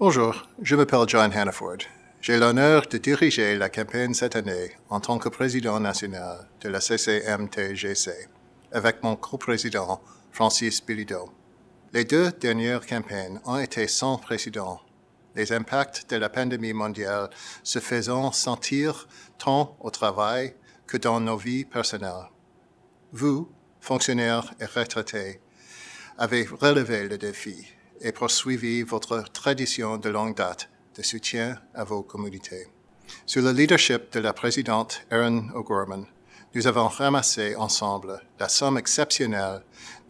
Bonjour, je m'appelle John Hannaford. J'ai l'honneur de diriger la campagne cette année en tant que président national de la CCMTGC avec mon co-président Francis Billido. Les deux dernières campagnes ont été sans précédent, les impacts de la pandémie mondiale se faisant sentir tant au travail que dans nos vies personnelles. Vous, fonctionnaires et retraités, avez relevé le défi et poursuivi votre tradition de longue date de soutien à vos communautés. Sous le leadership de la présidente Erin O'Gorman, nous avons ramassé ensemble la somme exceptionnelle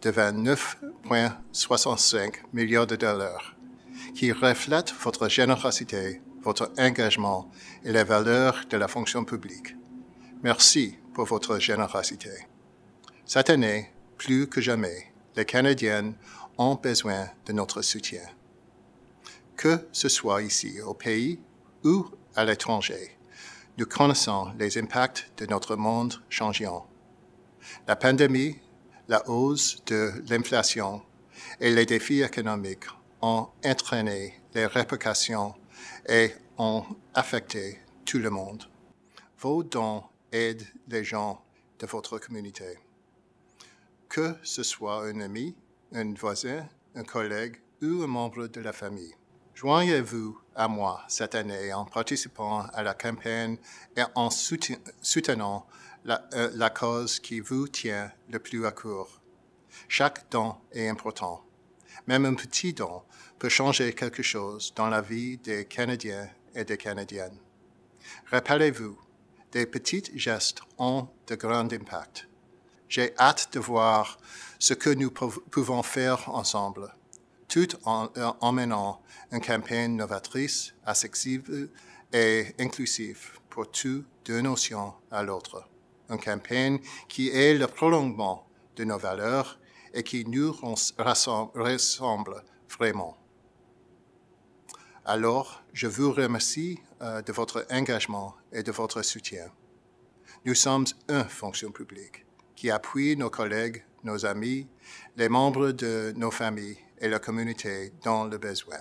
de 29,65 millions de dollars, qui reflète votre générosité, votre engagement et les valeurs de la fonction publique. Merci pour votre générosité. Cette année, plus que jamais, les Canadiennes ont besoin de notre soutien, que ce soit ici au pays ou à l'étranger. Nous connaissons les impacts de notre monde changeant. La pandémie, la hausse de l'inflation et les défis économiques ont entraîné les répercussions et ont affecté tout le monde. Vos dons aident les gens de votre communauté. Que ce soit un ami un voisin, un collègue ou un membre de la famille. Joignez-vous à moi cette année en participant à la campagne et en soutenant euh, la, cause qui vous tient le plus à cœur. Chaque don est important. Même un petit don peut changer quelque chose dans la vie des Canadiens et des Canadiennes. Rappelez-vous, des petits gestes ont de grands impacts. J'ai hâte de voir ce que nous pouvons faire ensemble, tout en euh, emmenant une campagne novatrice, accessible et inclusive pour tous d'une notion à l'autre. Une campagne qui est le prolongement de nos valeurs et qui nous ressemble vraiment. Alors, je vous remercie euh, de votre engagement et de votre soutien. Nous sommes une fonction publique qui appuie nos collègues, nos amis, les membres de nos familles et la communauté dans le besoin.